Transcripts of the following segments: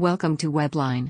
welcome to webline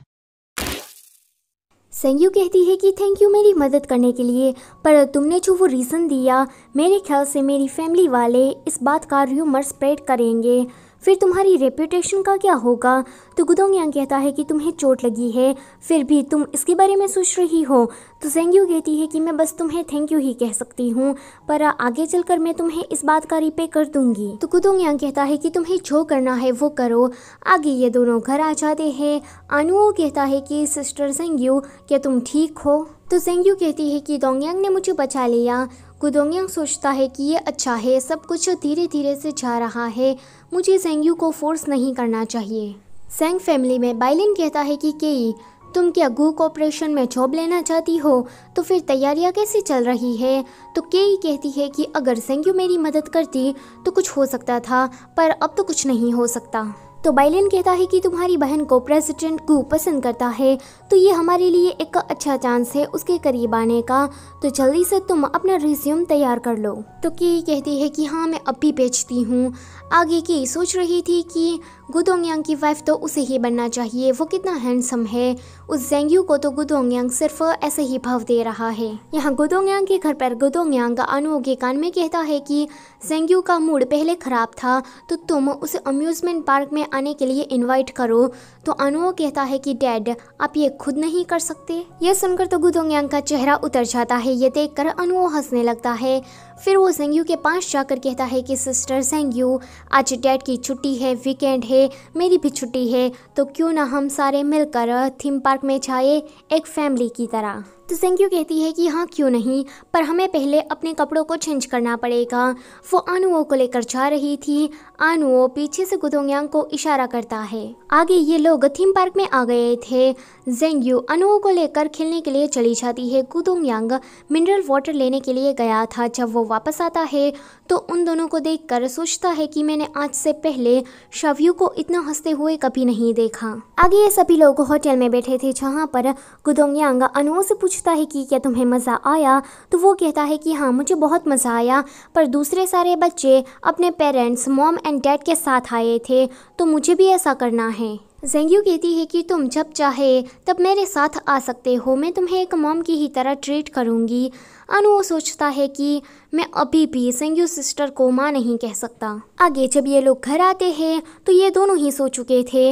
संयू कहती है कि थैंक यू मेरी मदद करने के लिए पर तुमने जो वो रीज़न दिया मेरे ख्याल से मेरी फैमिली वाले इस बात का र्यूमर स्प्रेड करेंगे फिर तुम्हारी रेपुटेशन का क्या होगा तो यांग कहता है कि तुम्हें चोट लगी है फिर भी तुम इसके बारे में सोच रही हो तो जेंग्यू कहती है कि मैं बस तुम्हें थैंक यू ही कह सकती हूँ पर आगे चलकर मैं तुम्हें इस बात का रिपे कर दूंगी तो यांग कहता है कि तुम्हें जो करना है वो करो आगे ये दोनों घर आ जाते हैं अनुओ कहता है कि सिस्टर जेंग्यू क्या तुम ठीक हो तो जेंग्यू कहती है कि दोंगयांग ने मुझे बचा लिया कुदोंग सोचता है कि ये अच्छा है सब कुछ धीरे धीरे से जा रहा है मुझे सेंगयू को फोर्स नहीं करना चाहिए सेंग फैमिली में बाइलिन कहता है कि केई तुम क्या गु कॉपरेशन में जॉब लेना चाहती हो तो फिर तैयारियां कैसे चल रही है तो केई कहती है कि अगर सेंगयू मेरी मदद करती तो कुछ हो सकता था पर अब तो कुछ नहीं हो सकता तो बाइलेन कहता है कि तुम्हारी बहन को प्रेसिडेंट को पसंद करता है तो ये हमारे लिए एक अच्छा चांस है उसके करीब आने का तो जल्दी से तुम अपना रिज्यूम तैयार कर लो तो की कहती है कि हाँ मैं अब भी बेचती हूँ आगे की सोच रही थी कि गुदोंगयांग की वाइफ तो उसे ही बनना चाहिए वो कितना हैंडसम है उस जेंग्यू को तो गुदोंगयांग सिर्फ ऐसे ही भाव दे रहा है यहाँ गुदोंगयांग के घर पर गुदोंगयांग अनु के कान में कहता है कि जेंग्यू का मूड पहले खराब था तो तुम उसे अम्यूजमेंट पार्क में आने के लिए इन्वाइट करो तो अनुओ कहता है कि डैड आप ये खुद नहीं कर सकते यह सुनकर तो गुदोंगयांग का चेहरा उतर जाता है ये देख कर अनुओ हंसने लगता है फिर वो जेंग्यू के पास जाकर कहता है कि सिस्टर जेंग्यू आज डैड की छुट्टी है वीकेंड है है मेरी भी छुट्टी है तो क्यों ना हम सारे मिलकर थीम पार्क में जाए एक फैमिली की तरह तो सेंक्यू कहती है कि हाँ क्यों नहीं पर हमें पहले अपने कपड़ों को चेंज करना पड़ेगा वो आनुओं को लेकर जा रही थी आनुओं पीछे से गुदोंग को इशारा करता है आगे ये लोग थीम पार्क में आ गए थे जेंग्यू अनुओ को लेकर खेलने के लिए चली जाती है गुदोंगयांग मिनरल वाटर लेने के लिए गया था जब वो वापस आता है तो उन दोनों को देखकर सोचता है कि मैंने आज से पहले शव्यू को इतना हंसते हुए कभी नहीं देखा आगे ये सभी लोग होटल में बैठे थे जहाँ पर गुदोंगयांग अनुओ से पूछ पूछता है कि क्या तुम्हें मज़ा आया तो वो कहता है कि हाँ मुझे बहुत मज़ा आया पर दूसरे सारे बच्चे अपने पेरेंट्स मॉम एंड डैड के साथ आए थे तो मुझे भी ऐसा करना है जेंग्यू कहती है कि तुम जब चाहे तब मेरे साथ आ सकते हो मैं तुम्हें एक मॉम की ही तरह ट्रीट करूँगी अनु वो सोचता है कि मैं अभी भी जेंग्यू सिस्टर को माँ नहीं कह सकता आगे जब ये लोग घर आते हैं तो ये दोनों ही सो चुके थे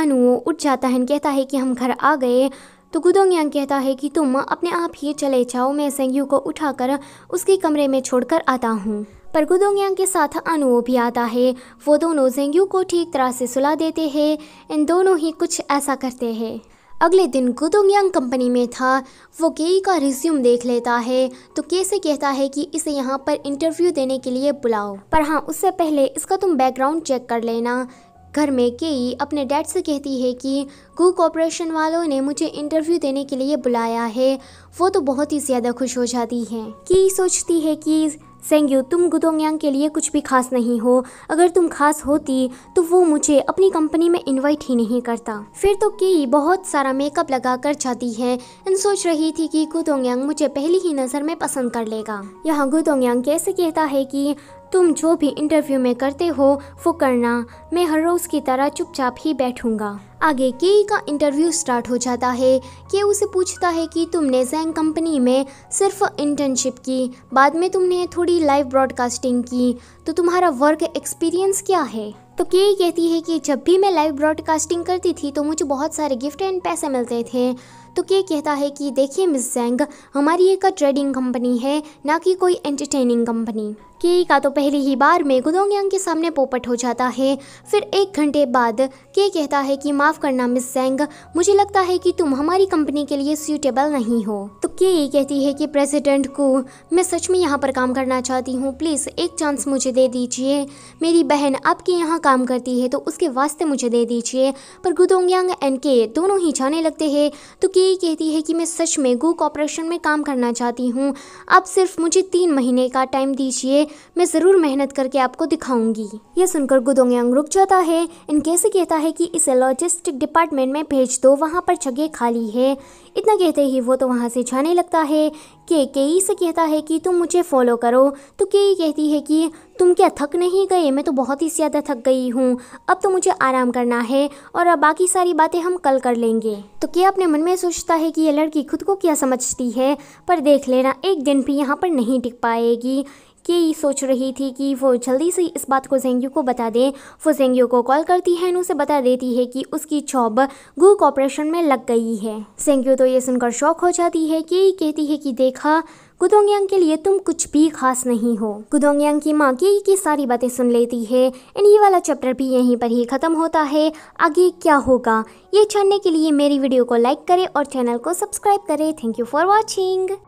अनु उठ जाता है कहता है कि हम घर आ गए तो गुदोंग यांग कहता है कि तुम अपने आप ही चले जाओ मैं सेंगयू को उठाकर उसके कमरे में छोड़कर आता हूँ पर यांग के साथ अनु भी आता है वो दोनों जेंगयू को ठीक तरह से सुला देते हैं इन दोनों ही कुछ ऐसा करते हैं अगले दिन यांग कंपनी में था वो केई का रिज्यूम देख लेता है तो के से कहता है कि इसे यहाँ पर इंटरव्यू देने के लिए बुलाओ पर हाँ उससे पहले इसका तुम बैकग्राउंड चेक कर लेना घर में केई अपने डैड से कहती है कि कू कॉरपोरेशन वालों ने मुझे इंटरव्यू देने के लिए बुलाया है वो तो बहुत ही ज़्यादा खुश हो जाती हैं की सोचती है कि सेंग्यू तुम गुदोंग के लिए कुछ भी खास नहीं हो अगर तुम खास होती तो वो मुझे अपनी कंपनी में इनवाइट ही नहीं करता फिर तो की बहुत सारा मेकअप लगा कर जाती है एंड सोच रही थी कि गुदोंग मुझे पहली ही नज़र में पसंद कर लेगा यहाँ गुदोंग कैसे कहता है कि तुम जो भी इंटरव्यू में करते हो वो करना मैं हर रोज़ की तरह चुपचाप ही बैठूंगा आगे के का इंटरव्यू स्टार्ट हो जाता है के उसे पूछता है कि तुमने जैंग कंपनी में सिर्फ इंटर्नशिप की बाद में तुमने थोड़ी लाइव ब्रॉडकास्टिंग की तो तुम्हारा वर्क एक्सपीरियंस क्या है तो के कहती है कि जब भी मैं लाइव ब्रॉडकास्टिंग करती थी तो मुझे बहुत सारे गिफ्ट एंड पैसे मिलते थे तो के कहता है कि देखिए मिस जेंग हमारी एक ट्रेडिंग कंपनी है ना कि कोई एंटरटेनिंग कंपनी के का तो पहली ही बार में गुदोंग यांग के सामने पोपट हो जाता है फिर एक घंटे बाद के कहता है कि माफ़ करना मिस जेंग मुझे लगता है कि तुम हमारी कंपनी के लिए सूटेबल नहीं हो तो कि ये कहती है कि प्रेसिडेंट को मैं सच में यहाँ पर काम करना चाहती हूँ प्लीज़ एक चांस मुझे दे दीजिए मेरी बहन आपके यहाँ काम करती है तो उसके वास्ते मुझे दे दीजिए पर गुदोंगयांग एंड के दोनों ही जाने लगते हैं तो के कहती है कि मैं सच में गो कॉपरेशन में काम करना चाहती हूँ आप सिर्फ मुझे तीन महीने का टाइम दीजिए मैं ज़रूर मेहनत करके आपको दिखाऊंगी यह सुनकर गुदोंगयांग रुक जाता है इन कैसे कहता है कि इसे लॉजिस्टिक डिपार्टमेंट में भेज दो वहाँ पर जगह खाली है इतना कहते ही वो तो वहाँ से जाने चिल्लाने लगता है के केई से कहता है कि तुम मुझे फॉलो करो तो केई कहती है कि तुम क्या थक नहीं गए मैं तो बहुत ही ज़्यादा थक गई हूँ अब तो मुझे आराम करना है और अब बाकी सारी बातें हम कल कर लेंगे तो के अपने मन में सोचता है कि यह लड़की खुद को क्या समझती है पर देख लेना एक दिन भी यहाँ पर नहीं टिक पाएगी ये सोच रही थी कि वो जल्दी से इस बात को जेंग्यू को बता दें वो जेंग्यू को कॉल करती है उसे बता देती है कि उसकी जॉब गू कॉपरेशन में लग गई है जेंग्यू तो ये सुनकर शौक हो जाती है कि कहती है कि देखा गुदोंगयांग के लिए तुम कुछ भी खास नहीं हो गुदोंगयांग की माँ केई की सारी बातें सुन लेती है एंड ये वाला चैप्टर भी यहीं पर ही ख़त्म होता है आगे क्या होगा ये जानने के लिए मेरी वीडियो को लाइक करें और चैनल को सब्सक्राइब करें थैंक यू फॉर वॉचिंग